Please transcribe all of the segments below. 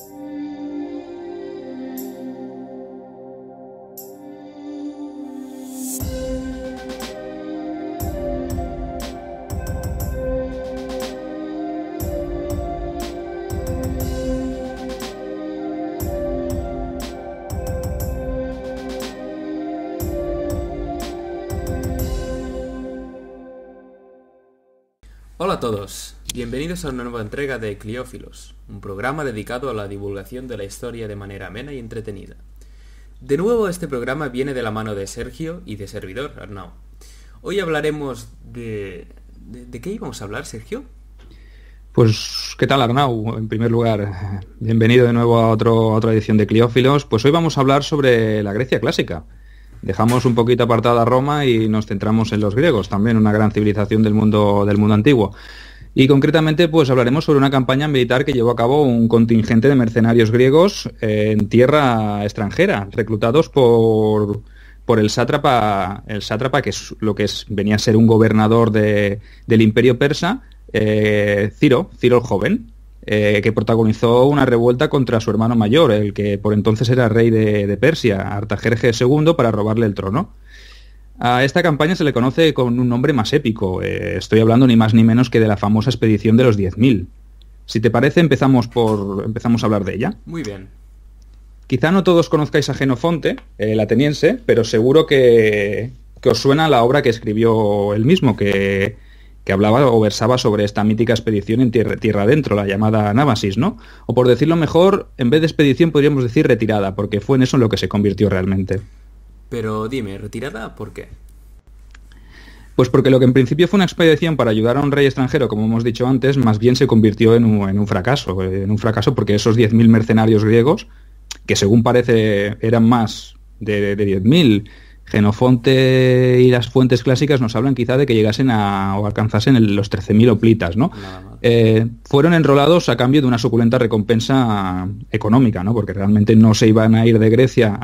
嗯。Hola a todos, bienvenidos a una nueva entrega de Cleófilos, un programa dedicado a la divulgación de la historia de manera amena y entretenida. De nuevo este programa viene de la mano de Sergio y de servidor Arnau. Hoy hablaremos de... ¿De, qué íbamos a hablar, Sergio? Pues, ¿qué tal Arnau? En primer lugar, bienvenido de nuevo a, a otra edición de Cleófilos. Pues hoy vamos a hablar sobre la Grecia clásica. Dejamos un poquito apartada Roma y nos centramos en los griegos, también una gran civilización del mundo, del mundo antiguo. Y concretamente, pues hablaremos sobre una campaña militar que llevó a cabo un contingente de mercenarios griegos eh, en tierra extranjera, reclutados por, el sátrapa, el sátrapa que es lo que es, venía a ser un gobernador del imperio persa, eh, Ciro, Ciro el joven, eh, que protagonizó una revuelta contra su hermano mayor, el que por entonces era rey de, Persia, Artajerjes II, para robarle el trono. A esta campaña se le conoce con un nombre más épico, eh, estoy hablando ni más ni menos que de la famosa expedición de los 10.000. Si te parece, empezamos, por, empezamos a hablar de ella. Muy bien. Quizá no todos conozcáis a Genofonte, eh, el ateniense, pero seguro que, que os suena la obra que escribió él mismo, que que hablaba o versaba sobre esta mítica expedición en tierra, tierra adentro, la llamada Anábasis, ¿no? O por decirlo mejor, en vez de expedición podríamos decir retirada, porque fue en eso en lo que se convirtió realmente. Pero dime, ¿retirada por qué? Pues porque lo que en principio fue una expedición para ayudar a un rey extranjero, como hemos dicho antes, más bien se convirtió en un, fracaso, en un fracaso porque esos 10.000 mercenarios griegos, que según parece eran más de, de 10.000, Genofonte y las fuentes clásicas nos hablan quizá de que llegasen a, o alcanzasen los 13.000 oplitas, ¿no? Eh, fueron enrolados a cambio de una suculenta recompensa económica, ¿no? Porque realmente no se iban a ir de Grecia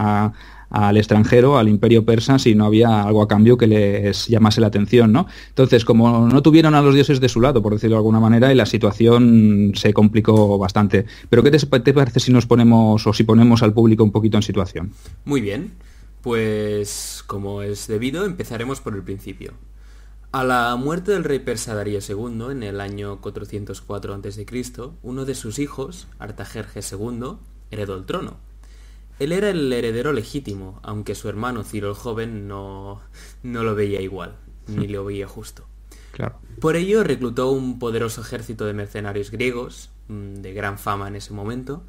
al extranjero, al imperio persa, si no había algo a cambio que les llamase la atención, ¿no? Entonces, como no tuvieron a los dioses de su lado, por decirlo de alguna manera, y la situación se complicó bastante. Pero ¿qué te parece si nos ponemos o si ponemos al público un poquito en situación? Muy bien. Pues, como es debido, empezaremos por el principio. A la muerte del rey persa Darío II en el año 404 a.C., uno de sus hijos, Artajerjes II, heredó el trono. Él era el heredero legítimo, aunque su hermano Ciro el Joven no, lo veía igual, ni lo veía justo. Por ello reclutó un poderoso ejército de mercenarios griegos, mm, de gran fama en ese momento,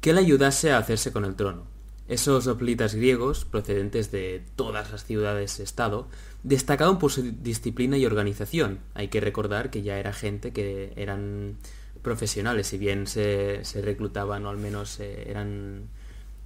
que le ayudase a hacerse con el trono. Esos hoplitas griegos, procedentes de todas las ciudades-estado, destacaban por su disciplina y organización. Hay que recordar que ya era gente que eran profesionales, si bien se, se reclutaban o al menos eh, eran,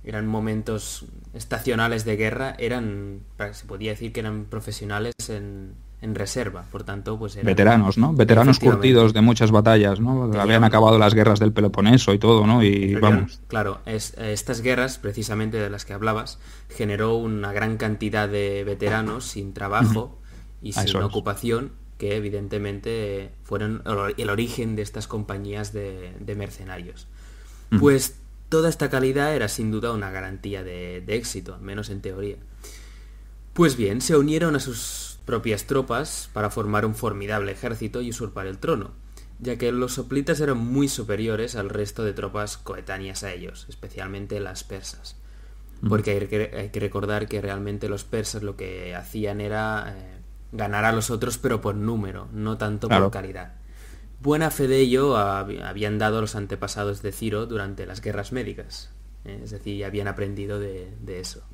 eran momentos estacionales de guerra, eran, se podía decir que eran profesionales en, en reserva, por tanto, pues Veteranos, ¿no? Veteranos curtidos de muchas batallas, ¿no? Habían acabado las guerras del Peloponeso y todo, ¿no? Y vamos. Claro, estas guerras, precisamente de las que hablabas, generó una gran cantidad de veteranos sin trabajo y ah, sin ocupación, que evidentemente fueron el origen de estas compañías de, mercenarios. Pues toda esta calidad era sin duda una garantía de, de éxito, al menos en teoría. Pues bien, se unieron a sus propias tropas para formar un formidable ejército y usurpar el trono, ya que los soplitas eran muy superiores al resto de tropas coetáneas a ellos, especialmente las persas. Porque hay que, recordar que realmente los persas lo que hacían era eh, ganar a los otros, pero por número, no tanto por calidad. Buena fe de ello habían dado los antepasados de Ciro durante las guerras médicas, eh, es decir, habían aprendido de eso.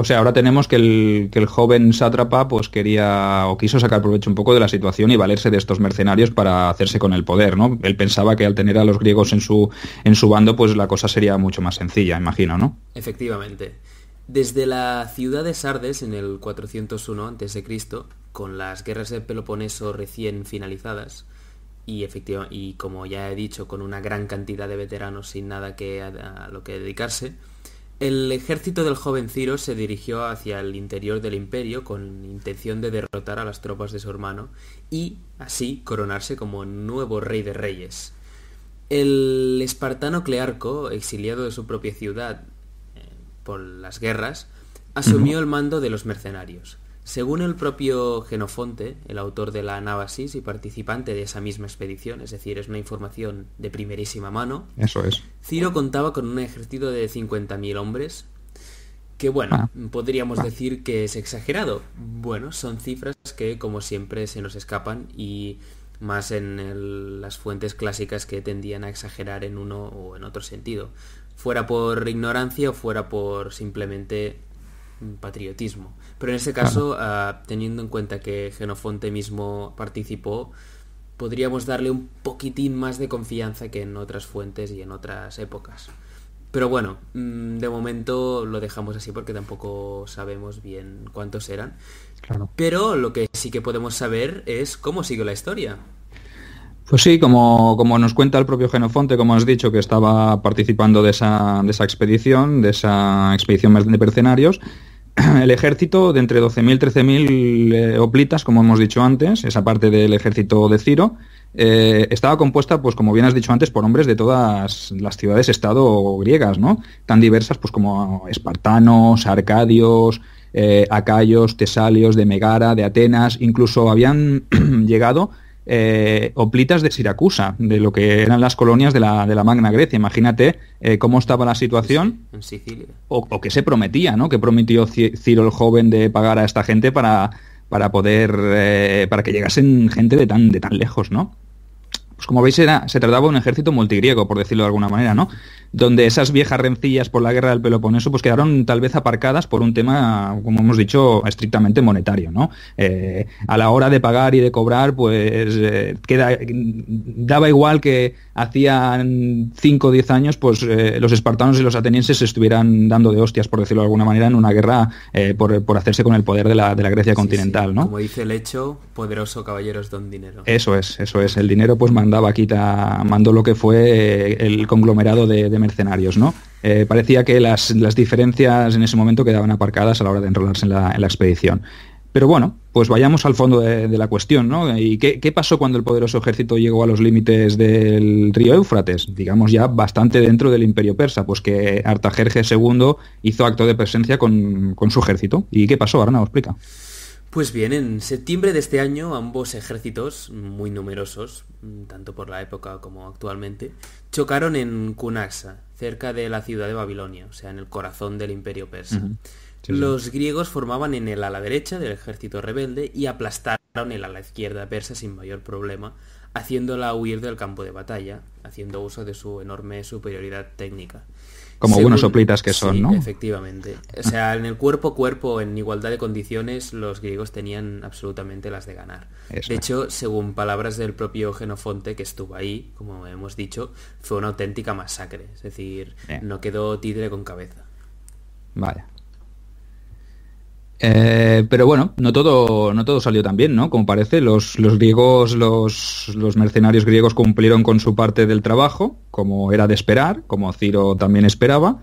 O sea, ahora tenemos que el, joven sátrapa pues quería o quiso sacar provecho un poco de la situación y valerse de estos mercenarios para hacerse con el poder, ¿no? Él pensaba que al tener a los griegos en su, en su bando, pues la cosa sería mucho más sencilla, imagino, ¿no? Efectivamente. Desde la ciudad de Sardes en el 401 a.C., con las guerras del Peloponeso recién finalizadas, y, y como ya he dicho, con una gran cantidad de veteranos sin nada que a lo que dedicarse, el ejército del joven Ciro se dirigió hacia el interior del imperio con intención de derrotar a las tropas de su hermano y así coronarse como nuevo rey de reyes. El espartano Clearco, exiliado de su propia ciudad eh, por las guerras, asumió el mando de los mercenarios. Según el propio Genofonte, el autor de la Anábasis y participante de esa misma expedición, es decir, es una información de primerísima mano. Eso es. Ciro contaba con un ejército de 50.000 hombres, que bueno, ah. podríamos ah. decir que es exagerado. Bueno, son cifras que como siempre se nos escapan y más en las fuentes clásicas que tendían a exagerar en uno o en otro sentido. Fuera por ignorancia o fuera por simplemente patriotismo. Pero en este caso, ah, teniendo en cuenta que Genofonte mismo participó, podríamos darle un poquitín más de confianza que en otras fuentes y en otras épocas. Pero bueno, mm, de momento lo dejamos así porque tampoco sabemos bien cuántos eran. Pero lo que sí que podemos saber es cómo siguió la historia. Pues sí, como, nos cuenta el propio Genofonte, como has dicho, que estaba participando de esa, de esa expedición, de esa expedición de mercenarios, el ejército de entre 12.000 y 13.000 hoplitas, oplitas, como hemos dicho antes, esa parte del ejército de Ciro, eh, estaba compuesta, pues como bien has dicho antes, por hombres de todas las ciudades-estado griegas, ¿no? Tan diversas, pues como espartanos, arcadios, eh, acayos, tesalios, de Megara, de Atenas, incluso habían llegado eh, oplitas de Siracusa, de lo que eran las colonias de la, Magna Grecia. Imagínate eh, cómo estaba la situación. O, que se prometía, ¿no? Que prometió Ciro el joven de pagar a esta gente para, para poder, eh, para que llegasen gente de tan, de tan lejos, ¿no? pues como veis, era, se trataba de un ejército multigriego, por decirlo de alguna manera, ¿no? Donde esas viejas rencillas por la guerra del Peloponeso pues quedaron tal vez aparcadas por un tema, como hemos dicho, estrictamente monetario, ¿no? Eh, a la hora de pagar y de cobrar, pues eh, daba igual que hacían 5 o 10 años, pues eh, los espartanos y los atenienses se estuvieran dando de hostias, por decirlo de alguna manera, en una guerra por, hacerse con el poder de la, Grecia continental, ¿no? Como dice el hecho, poderoso caballeros don dinero. Eso es, eso es. El dinero pues quita, mandó lo que fue eh, el conglomerado de, mercenarios, ¿no? Eh, parecía que las, diferencias en ese momento quedaban aparcadas a la hora de enrolarse en la, expedición. Pero bueno, pues vayamos al fondo de, la cuestión, ¿no? ¿Y qué, pasó cuando el poderoso ejército llegó a los límites del río Éufrates? Digamos ya bastante dentro del imperio persa, pues que Artajerjes II hizo acto de presencia con, con su ejército. ¿Y qué pasó? Ahora explica. Pues bien, en septiembre de este año ambos ejércitos, muy numerosos, tanto por la época como actualmente, chocaron en Cunaxa, cerca de la ciudad de Babilonia, o sea, en el corazón del imperio persa. Los griegos formaban en el ala derecha del ejército rebelde y aplastaron el ala izquierda persa sin mayor problema, haciéndola huir del campo de batalla, haciendo uso de su enorme superioridad técnica. Como algunos buenos que son, ¿no? Efectivamente. O sea, en el cuerpo a cuerpo, en igualdad de condiciones, los griegos tenían absolutamente las de ganar. De hecho, según palabras del propio Genofonte, que estuvo ahí, como hemos dicho, fue una auténtica masacre. Es decir, no quedó tigre con cabeza. Vale, eh, pero bueno, no todo, no todo salió tan bien, ¿no? Como parece, los, griegos, los, mercenarios griegos cumplieron con su parte del trabajo, como era de esperar, como Ciro también esperaba,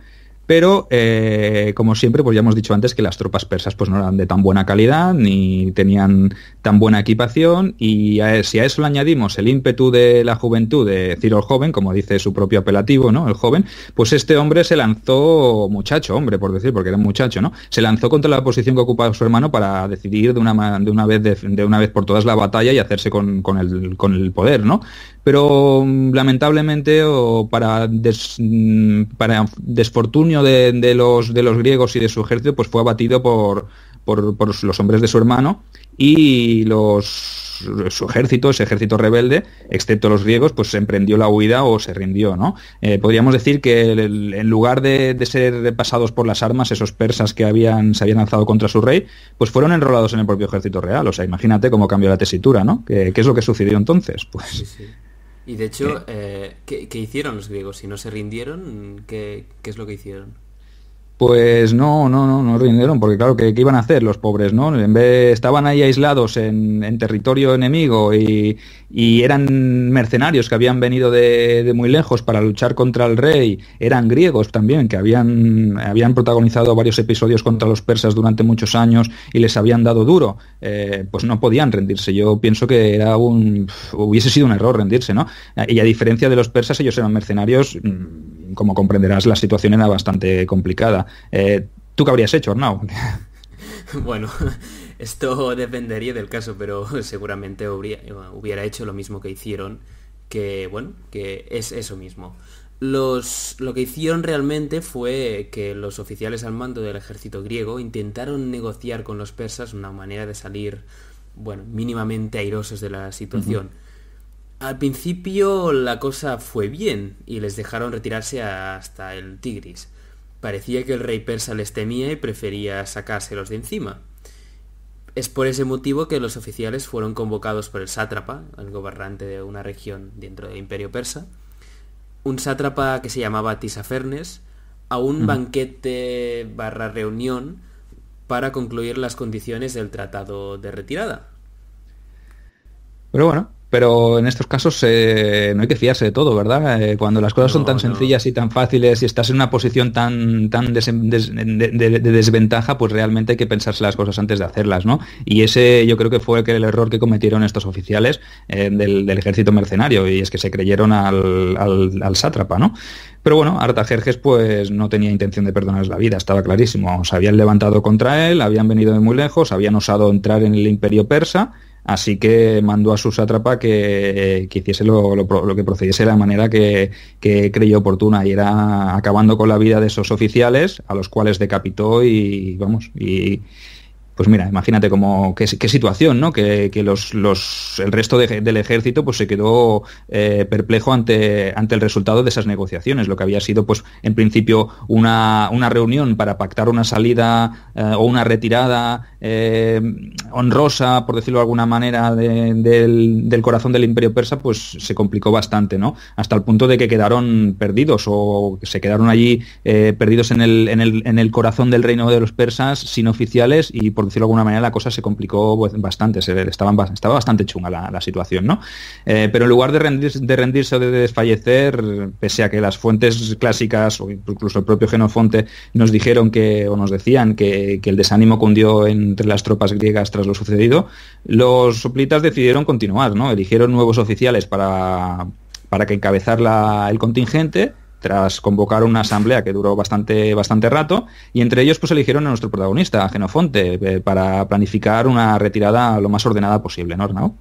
pero eh, como siempre, pues ya hemos dicho antes que las tropas persas pues no eran de tan buena calidad, ni tenían tan buena equipación y e, si a eso le añadimos el ímpetu de la juventud de Ciro el joven, como dice su propio apelativo, ¿no? El joven, pues este hombre se lanzó, muchacho, hombre, por decir, porque era un muchacho, ¿no? Se lanzó contra la posición que ocupaba su hermano para decidir de una, de una vez de, una vez por todas la batalla y hacerse con, con, el, con el poder, ¿no? Pero mm, lamentablemente, o para, mm, para desfortunio de, los, de los griegos y de su ejército, pues fue abatido por, por, los hombres de su hermano y los su ejército, ese ejército rebelde, excepto los griegos, pues se emprendió la huida o se rindió, ¿no? Eh, podríamos decir que en lugar de, ser pasados por las armas, esos persas que habían, se habían lanzado contra su rey, pues fueron enrolados en el propio ejército real. O sea, imagínate cómo cambió la tesitura, ¿no? ¿Qué, es lo que sucedió entonces? Pues. Y de hecho, eh. Eh, ¿qué, hicieron los griegos? Si no se rindieron, ¿qué, qué es lo que hicieron? Pues no, no, no, no rindieron, porque claro, ¿qué, ¿qué, iban a hacer los pobres, no? En vez, estaban ahí aislados en, territorio enemigo y, eran mercenarios que habían venido de, muy lejos para luchar contra el rey, eran griegos también, que habían, habían protagonizado varios episodios contra los persas durante muchos años y les habían dado duro, eh, pues no podían rendirse. Yo pienso que era un, hubiese sido un error rendirse, ¿no? Y a diferencia de los persas, ellos eran mercenarios mm, como comprenderás, la situación era bastante complicada. Eh, ¿Tú qué habrías hecho, Arnau? Bueno, esto dependería del caso, pero seguramente hubiera hecho lo mismo que hicieron, que bueno, que es eso mismo. Los, lo que hicieron realmente fue que los oficiales al mando del ejército griego intentaron negociar con los persas una manera de salir, bueno, mínimamente airosos de la situación. Al principio la cosa fue bien y les dejaron retirarse hasta el Tigris. Parecía que el rey persa les temía y prefería sacárselos de encima. Es por ese motivo que los oficiales fueron convocados por el sátrapa, el gobernante de una región dentro del imperio persa, un sátrapa que se llamaba Tisafernes, a un banquete barra reunión para concluir las condiciones del tratado de retirada. Pero bueno, pero en estos casos eh, no hay que fiarse de todo, ¿verdad? Eh, cuando las cosas son tan sencillas y tan fáciles y estás en una posición tan, tan de, desventaja, pues realmente hay que pensarse las cosas antes de hacerlas, ¿no? Y ese yo creo que fue el error que cometieron estos oficiales eh, del, ejército mercenario y es que se creyeron al, al, sátrapa, ¿no? Pero bueno, Artajerjes pues no tenía intención de perdonarles la vida, estaba clarísimo. Se habían levantado contra él, habían venido de muy lejos, habían osado entrar en el imperio persa Así que mandó a su sátrapa que, hiciese lo, que procediese de la manera que, creyó oportuna y era acabando con la vida de esos oficiales a los cuales decapitó y vamos y pues mira, imagínate como qué, situación, ¿no? Que, los, los, el resto del ejército pues se quedó eh, perplejo ante, ante el resultado de esas negociaciones, lo que había sido pues en principio una, reunión para pactar una salida eh, o una retirada eh, honrosa, por decirlo de alguna manera, del, corazón del imperio persa, pues se complicó bastante, ¿no? Hasta el punto de que quedaron perdidos o se quedaron allí eh, perdidos en el, corazón del reino de los persas sin oficiales y, por decirlo de alguna manera, la cosa se complicó pues, bastante, estaba bastante chunga la, situación, ¿no? Eh, pero en lugar de, de rendirse o de desfallecer, pese a que las fuentes clásicas o incluso el propio Genofonte nos dijeron que, o nos decían que el desánimo cundió en entre las tropas griegas tras lo sucedido, los soplitas decidieron continuar, ¿no? Eligieron nuevos oficiales para, para que encabezar el contingente tras convocar una asamblea que duró bastante, bastante rato, y entre ellos pues eligieron a nuestro protagonista, a eh, para planificar una retirada lo más ordenada posible, ¿no,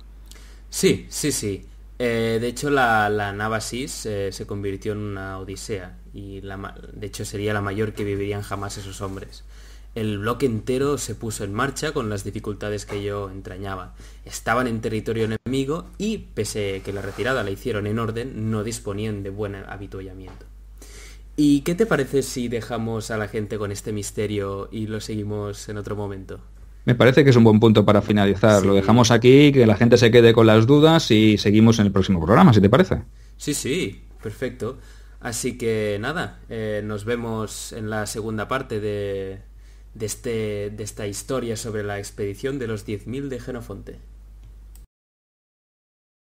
Sí, sí, sí. Eh, de hecho, la, la Navasis eh, se convirtió en una odisea, y la, de hecho sería la mayor que vivirían jamás esos hombres el bloque entero se puso en marcha con las dificultades que yo entrañaba. Estaban en territorio enemigo y, pese que la retirada la hicieron en orden, no disponían de buen habituallamiento. ¿Y qué te parece si dejamos a la gente con este misterio y lo seguimos en otro momento? Me parece que es un buen punto para finalizar. Lo dejamos aquí, que la gente se quede con las dudas y seguimos en el próximo programa, si te parece. Sí, sí, perfecto. Así que nada, eh, nos vemos en la segunda parte de, de, este, de esta historia sobre la expedición de los 10.000 de Genofonte.